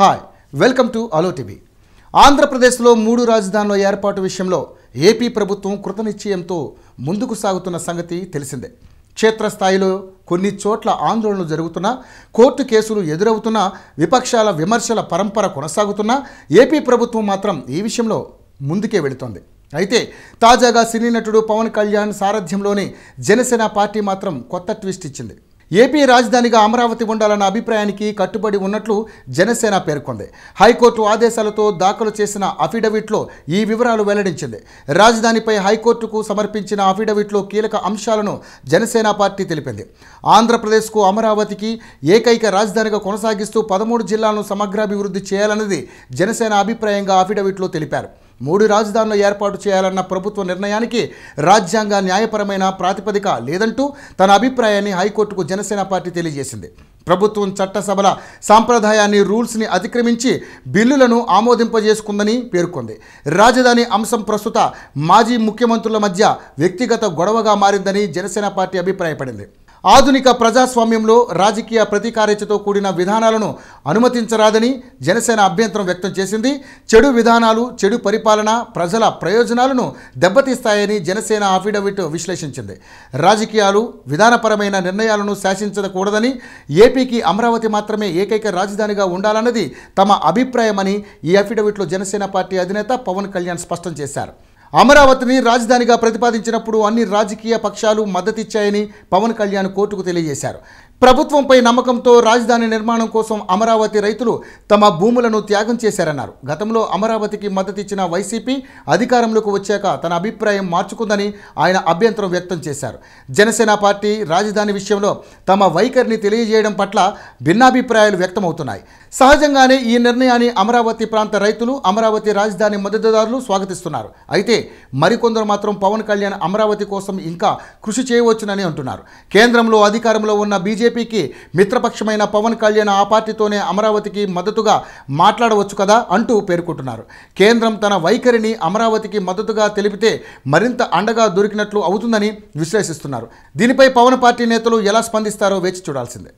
hi welcome to అలో TV ఆంధ్రప్రదేశ్లో మూడు రాజధానుల ఏర్పాటు విషయంలో ఏపీ ప్రభుత్వం కృతనిశ్చయంతో ముందుకు సాగుతున్న సంగతి తెలిసిందే క్షేత్రస్థాయిలో కొన్ని చోట్ల ఆందోళనలు జరుగుతున్నా కోర్టు కేసులు ఎదురవుతున్నా విపక్షాల విమర్శల పరంపర కొనసాగుతున్నా ఏపీ ప్రభుత్వం మాత్రం ఈ విషయంలో ముందుకే వెళుతోంది అయితే తాజాగా సినీ నటుడు పవన్ కళ్యాణ్ సారథ్యంలోని జనసేన పార్టీ మాత్రం కొత్త ట్విస్ట్ ఇచ్చింది ఏపీ రాజధానిగా అమరావతి ఉండాలన్న అభిప్రాయానికి కట్టుబడి ఉన్నట్లు జనసేన పేర్కొంది హైకోర్టు ఆదేశాలతో దాఖలు చేసిన అఫిడవిట్లో ఈ వివరాలు వెల్లడించింది రాజధానిపై హైకోర్టుకు సమర్పించిన అఫిడవిట్లో కీలక అంశాలను జనసేన పార్టీ తెలిపింది ఆంధ్రప్రదేశ్కు అమరావతికి ఏకైక రాజధానిగా కొనసాగిస్తూ పదమూడు జిల్లాలను సమగ్రాభివృద్ధి చేయాలన్నది జనసేన అభిప్రాయంగా అఫిడవిట్లో తెలిపారు మూడు రాజధానులు ఏర్పాటు చేయాలన్న ప్రభుత్వ నిర్ణయానికి రాజ్యాంగ న్యాయపరమైన ప్రాతిపదిక లేదంటూ తన అభిప్రాయాన్ని హైకోర్టుకు జనసేన పార్టీ తెలియజేసింది ప్రభుత్వం చట్టసభల సాంప్రదాయాన్ని రూల్స్ని అతిక్రమించి బిల్లులను ఆమోదింపజేసుకుందని పేర్కొంది రాజధాని అంశం ప్రస్తుత మాజీ ముఖ్యమంత్రుల మధ్య వ్యక్తిగత గొడవగా మారిందని జనసేన పార్టీ అభిప్రాయపడింది ఆధునిక ప్రజాస్వామ్యంలో రాజకీయ ప్రతీకార్యతతో కూడిన విధానాలను అనుమతించరాదని జనసేన అభ్యంతరం వ్యక్తం చేసింది చెడు విధానాలు చెడు పరిపాలన ప్రజల ప్రయోజనాలను దెబ్బతీస్తాయని జనసేన అఫిడవిట్ విశ్లేషించింది రాజకీయాలు విధానపరమైన నిర్ణయాలను శాసించకూడదని ఏపీకి అమరావతి మాత్రమే ఏకైక రాజధానిగా ఉండాలన్నది తమ అభిప్రాయమని ఈ అఫిడవిట్లో జనసేన పార్టీ అధినేత పవన్ కళ్యాణ్ స్పష్టం చేశారు అమరావతిని రాజధానిగా ప్రతిపాదించినప్పుడు అన్ని రాజకీయ పక్షాలు మద్దతిచ్చాయని పవన్ కళ్యాణ్ కోర్టుకు తెలియజేశారు ప్రభుత్వంపై నమ్మకంతో రాజధాని నిర్మాణం కోసం అమరావతి రైతులు తమ భూములను త్యాగం చేశారన్నారు గతంలో అమరావతికి మద్దతిచ్చిన వైసీపీ అధికారంలోకి వచ్చాక తన అభిప్రాయం మార్చుకుందని ఆయన అభ్యంతరం వ్యక్తం చేశారు జనసేన పార్టీ రాజధాని విషయంలో తమ వైఖరిని తెలియజేయడం పట్ల భిన్నాభిప్రాయాలు వ్యక్తమవుతున్నాయి సహజంగానే ఈ నిర్ణయాన్ని అమరావతి ప్రాంత రైతులు అమరావతి రాజధాని మద్దతుదారులు స్వాగతిస్తున్నారు అయితే మరికొందరు మాత్రం పవన్ కళ్యాణ్ అమరావతి కోసం ఇంకా కృషి చేయవచ్చునని అంటున్నారు కేంద్రంలో అధికారంలో ఉన్న బీజేపీ బీజేపీకి మిత్రపక్షమైన పవన్ కళ్యాణ్ ఆ పార్టీతోనే అమరావతికి మద్దతుగా మాట్లాడవచ్చు కదా అంటూ పేర్కొంటున్నారు కేంద్రం తన వైఖరిని అమరావతికి మద్దతుగా తెలిపితే మరింత అండగా దొరికినట్లు అవుతుందని విశ్లేషిస్తున్నారు దీనిపై పవన్ పార్టీ నేతలు ఎలా స్పందిస్తారో వేచి చూడాల్సిందే